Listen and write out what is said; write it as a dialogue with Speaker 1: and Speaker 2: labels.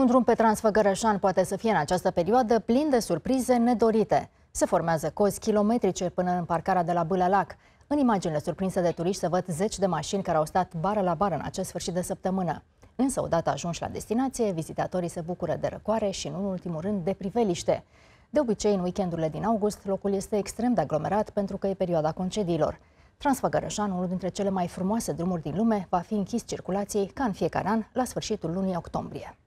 Speaker 1: Un drum pe Transfăgărășan poate să fie în această perioadă plin de surprize nedorite. Se formează cozi kilometrice până în parcarea de la Bâlălac. În imaginile surprinse de turiști se văd zeci de mașini care au stat bară la bară în acest sfârșit de săptămână. Însă, odată ajunși la destinație, vizitatorii se bucură de răcoare și, nu în ultimul rând, de priveliște. De obicei, în weekendurile din august, locul este extrem de aglomerat pentru că e perioada concediilor. Transfăgărășan, unul dintre cele mai frumoase drumuri din lume, va fi închis circulației ca în fiecare an la sfârșitul lunii octombrie.